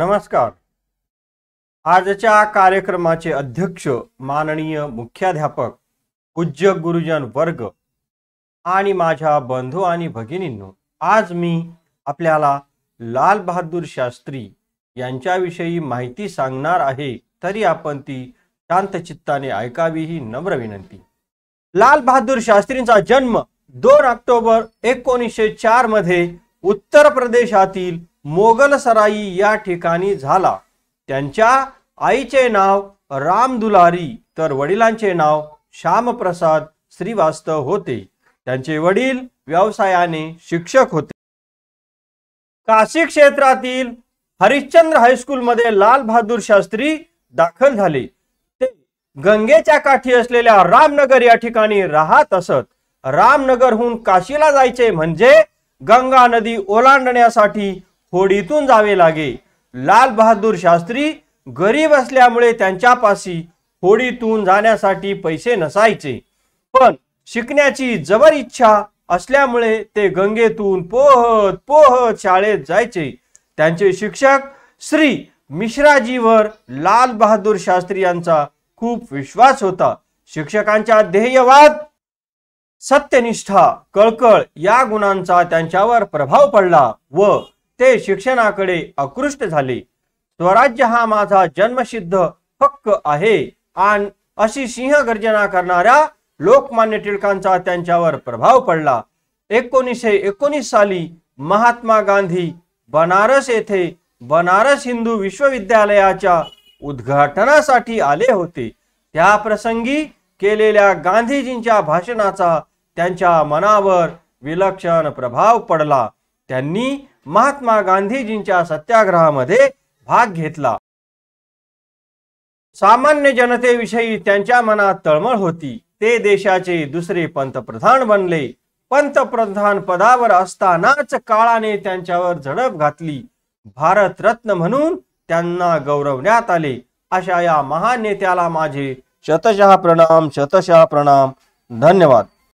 नमस्कार आजच्या कार्यक्रमाचे अध्यक्ष माननीय मुख्याध्यापक पूज्य गुरुजन वर्ग आणि माझ्या बंधू आणि भगिनींनो आज मी आपल्याला लाल बहादूर शास्त्री यांच्याविषयी माहिती सांगणार आहे तरी आपण ती शांतचित्ताने ऐकावी ही नम्र विनंती लाल बहादूर शास्त्रींचा जन्म दोन ऑक्टोबर एकोणीसशे चार मध्ये उत्तर प्रदेशातील मोगल सराई या ठिकाणी झाला त्यांच्या आईचे नाव रामदुलारी तर वडिलांचे नाव श्यामप्रसाद श्रीवास्तव होते त्यांचे वडील व्यवसायाने शिक्षक होते काशी क्षेत्रातील हरिश्चंद्र हायस्कूलमध्ये लाल बहादूर शास्त्री दाखल झाले ते गंगेच्या काठी असलेल्या रामनगर या ठिकाणी राहत असत रामनगरहून काशीला जायचे म्हणजे गंगा नदी ओलांडण्यासाठी होडीतून जावे लागे लाल बहादूर शास्त्री गरीब असल्यामुळे त्यांच्यापाशी होडीतून जाण्यासाठी पैसे नसायचे पण शिकण्याची जबर इच्छा असल्यामुळे ते गंगेतून पोहत पोहत शाळेत जायचे त्यांचे शिक्षक श्री मिश्राजीवर लाल बहादूर शास्त्री यांचा खूप विश्वास होता शिक्षकांच्या ध्येयवाद सत्यनिष्ठा कळकळ या गुणांचा त्यांच्यावर प्रभाव पडला व ते शिक्षणाकडे आकृष्ट झाले स्वराज्य हा माझा जन्मसिद्ध हक्क आहे आणि अशी सिंह गर्जना करणाऱ्या लोकमान्य टिळकांचा त्यांच्यावर प्रभाव पडला एकोणीसशे एकोणीस साली महात्मा गांधी बनारस येथे बनारस हिंदू विश्वविद्यालयाच्या उद्घाटनासाठी आले होते त्या प्रसंगी केलेल्या गांधीजींच्या भाषणाचा त्यांच्या मनावर विलक्षण प्रभाव पडला त्यांनी महात्मा गांधीजींच्या सत्याग्रहामध्ये भाग घेतला सामान्य जनतेविषयी त्यांच्या मनात तळमळ होती ते देशाचे दुसरे पंतप्रधान बनले पंतप्रधान पदावर असतानाच काळाने त्यांच्यावर झडप घातली भारतरत्न म्हणून त्यांना गौरवण्यात आले अशा या महान नेत्याला माझे शतशहा प्रणाम शतशहा प्रणाम धन्यवाद